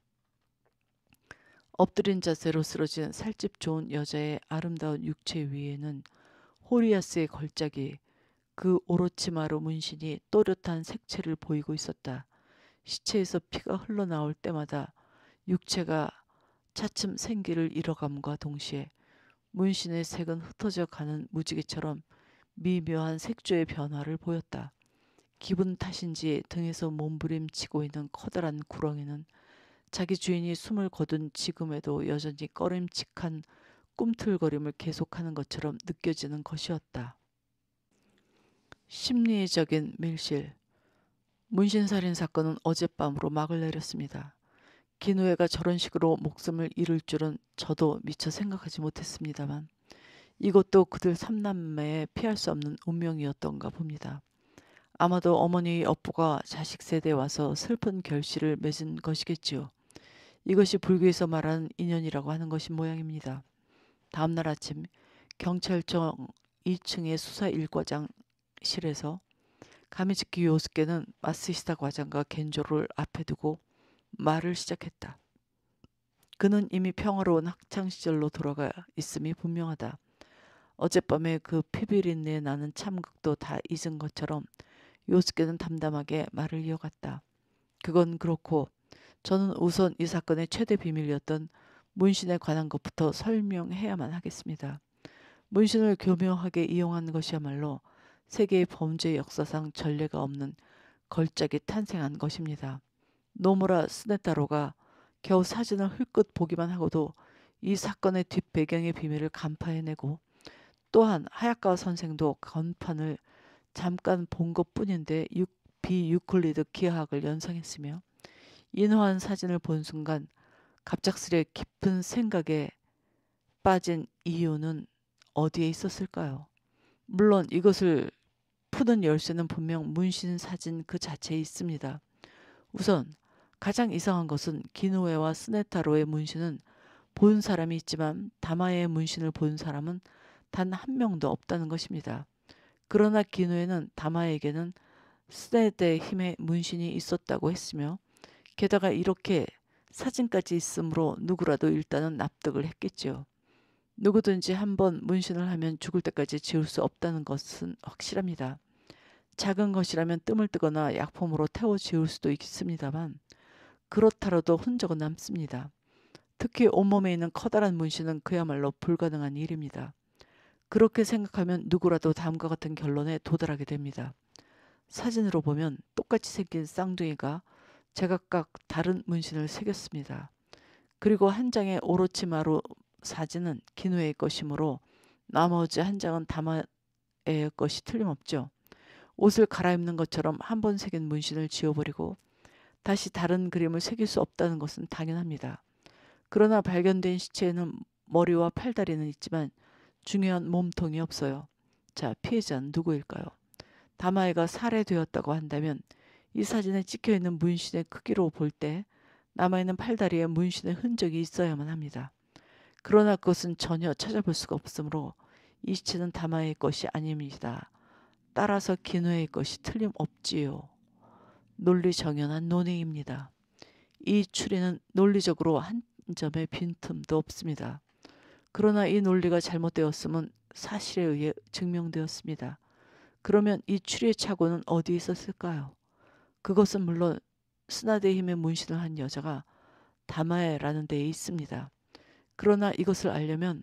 엎드린 자세로 쓰러진 살집 좋은 여자의 아름다운 육체 위에는 호리아스의 걸작이 그 오로치마루 문신이 또렷한 색채를 보이고 있었다. 시체에서 피가 흘러나올 때마다 육체가 차츰 생기를 잃어감과 동시에 문신의 색은 흩어져 가는 무지개처럼 미묘한 색조의 변화를 보였다. 기분 탓인지 등에서 몸부림치고 있는 커다란 구렁이는 자기 주인이 숨을 거둔 지금에도 여전히 꺼림칙한 꿈틀거림을 계속하는 것처럼 느껴지는 것이었다. 심리적인 밀실 문신살인 사건은 어젯밤으로 막을 내렸습니다. 기노에가 저런 식으로 목숨을 잃을 줄은 저도 미처 생각하지 못했습니다만 이것도 그들 삼남매의 피할 수 없는 운명이었던가 봅니다. 아마도 어머니의 업보가 자식 세대에 와서 슬픈 결실을 맺은 것이겠지요. 이것이 불교에서 말하는 인연이라고 하는 것이 모양입니다. 다음 날 아침 경찰청 2층의 수사 일과장실에서 가미즈키 요스케는 마쓰시다 과장과 겐조를 앞에 두고 말을 시작했다. 그는 이미 평화로운 학창 시절로 돌아가 있음이 분명하다. 어젯밤에 그 피비린내에 나는 참극도 다 잊은 것처럼 요스께는 담담하게 말을 이어갔다. 그건 그렇고 저는 우선 이 사건의 최대 비밀이었던 문신에 관한 것부터 설명해야만 하겠습니다. 문신을 교묘하게 이용한 것이야말로 세계의 범죄 역사상 전례가 없는 걸작이 탄생한 것입니다. 노무라 스네타로가 겨우 사진을 흘끗 보기만 하고도 이 사건의 뒷배경의 비밀을 간파해내고 또한 하야카 선생도 건판을 잠깐 본 것뿐인데 비유클리드 기하학을 연상했으며 인화한 사진을 본 순간 갑작스레 깊은 생각에 빠진 이유는 어디에 있었을까요? 물론 이것을 푸는 열쇠는 분명 문신 사진 그 자체에 있습니다. 우선 가장 이상한 것은 기노에와 스네타로의 문신은 본 사람이 있지만 다마의 문신을 본 사람은 단한 명도 없다는 것입니다. 그러나 기누에는 다마에게는 스레드의 힘의 문신이 있었다고 했으며 게다가 이렇게 사진까지 있으므로 누구라도 일단은 납득을 했겠지요. 누구든지 한 번 문신을 하면 죽을 때까지 지울 수 없다는 것은 확실합니다. 작은 것이라면 뜸을 뜨거나 약품으로 태워 지울 수도 있습니다만 그렇다라도 흔적은 남습니다. 특히 온몸에 있는 커다란 문신은 그야말로 불가능한 일입니다. 그렇게 생각하면 누구라도 다음과 같은 결론에 도달하게 됩니다. 사진으로 보면 똑같이 생긴 쌍둥이가 제각각 다른 문신을 새겼습니다. 그리고 한 장의 오로치마루 사진은 기누의 것이므로 나머지 한 장은 다마의 것이 틀림없죠. 옷을 갈아입는 것처럼 한 번 새긴 문신을 지워버리고 다시 다른 그림을 새길 수 없다는 것은 당연합니다. 그러나 발견된 시체에는 머리와 팔다리는 있지만 중요한 몸통이 없어요. 자, 피해자는 누구일까요? 다마이가 살해되었다고 한다면 이 사진에 찍혀 있는 문신의 크기로 볼 때 남아있는 팔다리에 문신의 흔적이 있어야만 합니다. 그러나 그것은 전혀 찾아볼 수가 없으므로 이 시체는 다마의 것이 아닙니다. 따라서 기노의 것이 틀림없지요. 논리 정연한 논의입니다. 이 추리는 논리적으로 한 점의 빈틈도 없습니다. 그러나 이 논리가 잘못되었음은 사실에 의해 증명되었습니다. 그러면 이 추리의 착오는 어디 있었을까요? 그것은 물론 스나데힘의 문신을 한 여자가 다마에라는 데에 있습니다. 그러나 이것을 알려면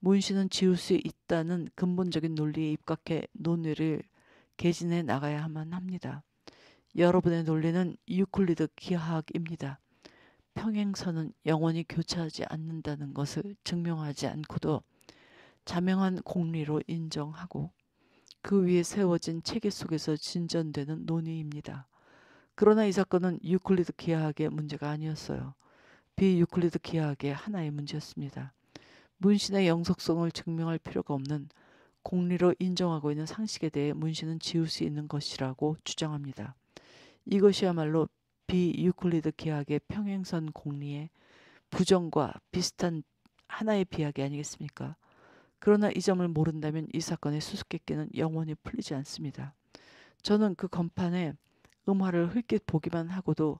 문신은 지울 수 있다는 근본적인 논리에 입각해 논의를 개진해 나가야만 합니다. 여러분의 논리는 유클리드 기하학입니다. 평행선은 영원히 교차하지 않는다는 것을 증명하지 않고도 자명한 공리로 인정하고 그 위에 세워진 체계 속에서 진전되는 논의입니다. 그러나 이 사건은 유클리드 기하학의 문제가 아니었어요. 비유클리드 기하학의 하나의 문제였습니다. 문신의 영속성을 증명할 필요가 없는 공리로 인정하고 있는 상식에 대해 문신은 지울 수 있는 것이라고 주장합니다. 이것이야말로 비유클리드 기하학의 평행선 공리의 부정과 비슷한 하나의 비약이 아니겠습니까? 그러나 이 점을 모른다면 이 사건의 수수께끼는 영원히 풀리지 않습니다. 저는 그 건판에 음화를 흘끗 보기만 하고도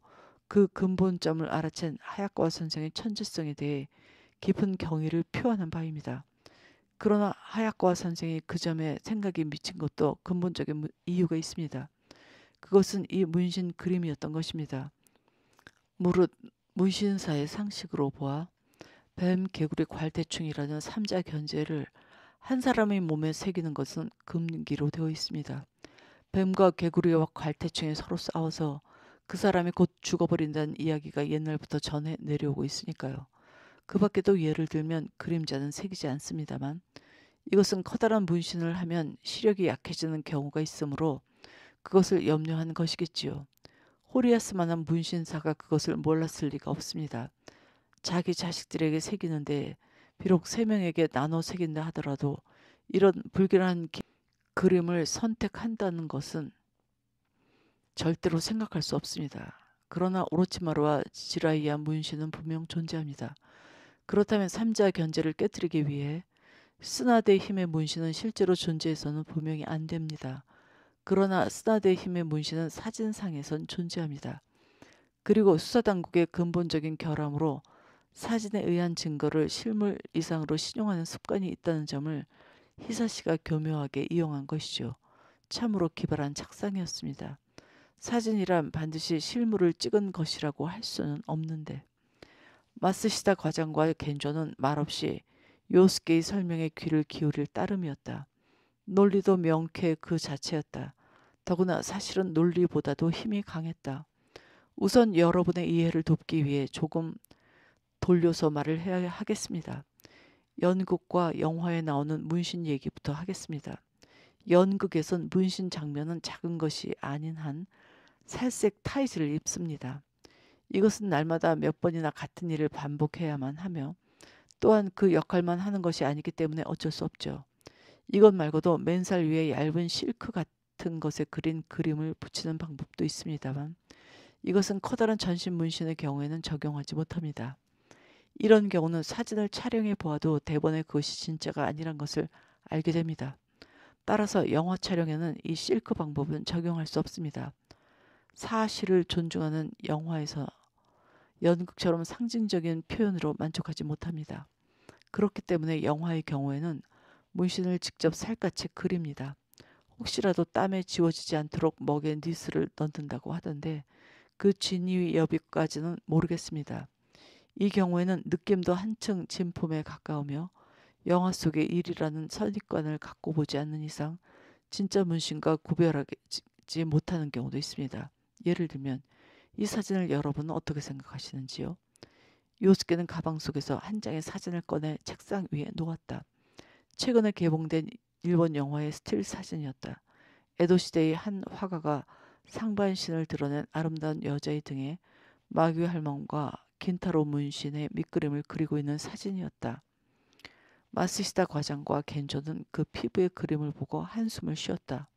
그 근본점을 알아챈 하야카 선생의 천재성에 대해 깊은 경의를 표하는 바입니다. 그러나 하야카 선생이 그 점에 생각이 미친 것도 근본적인 이유가 있습니다. 그것은 이 문신 그림이었던 것입니다. 무릇 문신사의 상식으로 보아 뱀, 개구리, 괄대충이라는 삼자 견제를 한 사람의 몸에 새기는 것은 금기로 되어 있습니다. 뱀과 개구리와 괄태충이 서로 싸워서 그 사람이 곧 죽어버린다는 이야기가 옛날부터 전해 내려오고 있으니까요. 그 밖에도 예를 들면 그림자는 새기지 않습니다만 이것은 커다란 문신을 하면 시력이 약해지는 경우가 있으므로 그것을 염려한 것이겠지요. 호리아스만한 문신사가 그것을 몰랐을 리가 없습니다. 자기 자식들에게 새기는데 비록 세 명에게 나눠 새긴다 하더라도 이런 불길한 그림을 선택한다는 것은 절대로 생각할 수 없습니다. 그러나 오로치마루와 지라이아 문신은 분명 존재합니다. 그렇다면 삼자 견제를 깨뜨리기 위해 스나데 힘의 문신은 실제로 존재해서는 분명히 안 됩니다. 그러나 스나드의 힘의 문신은 사진상에선 존재합니다. 그리고 수사당국의 근본적인 결함으로 사진에 의한 증거를 실물 이상으로 신용하는 습관이 있다는 점을 희사 씨가 교묘하게 이용한 것이죠. 참으로 기발한 착상이었습니다. 사진이란 반드시 실물을 찍은 것이라고 할 수는 없는데 마스시다 과장과 겐조는 말없이 요스케의 설명에 귀를 기울일 따름이었다. 논리도 명쾌 그 자체였다. 더구나 사실은 논리보다도 힘이 강했다. 우선 여러분의 이해를 돕기 위해 조금 돌려서 말을 해야 하겠습니다. 연극과 영화에 나오는 문신 얘기부터 하겠습니다. 연극에선 문신 장면은 작은 것이 아닌 한 살색 타이즈를 입습니다. 이것은 날마다 몇 번이나 같은 일을 반복해야만 하며 또한 그 역할만 하는 것이 아니기 때문에 어쩔 수 없죠. 이것 말고도 맨살 위에 얇은 실크 같은 같은 것에 그린 그림을 붙이는 방법도 있습니다만 이것은 커다란 전신 문신의 경우에는 적용하지 못합니다. 이런 경우는 사진을 촬영해 보아도 대본에 그것이 진짜가 아니란 것을 알게 됩니다. 따라서 영화 촬영에는 이 실크 방법은 적용할 수 없습니다. 사실을 존중하는 영화에서 연극처럼 상징적인 표현으로 만족하지 못합니다. 그렇기 때문에 영화의 경우에는 문신을 직접 살갗이 그립니다. 혹시라도 땀에 지워지지 않도록 먹에 니스를 넣는다고 하던데 그 진위 여비까지는 모르겠습니다. 이 경우에는 느낌도 한층 진품에 가까우며 영화 속의 일이라는 선입관을 갖고 보지 않는 이상 진짜 문신과 구별하지 못하는 경우도 있습니다. 예를 들면 이 사진을 여러분은 어떻게 생각하시는지요? 요스케는 가방 속에서 한 장의 사진을 꺼내 책상 위에 놓았다. 최근에 개봉된 일본 영화의 스틸 사진이었다. 에도 시대의 한 화가가 상반신을 드러낸 아름다운 여자의 등에 마귀 할멈과 긴타로 문신의 밑그림을 그리고 있는 사진이었다. 마스시다 과장과 겐조는 그 피부의 그림을 보고 한숨을 쉬었다.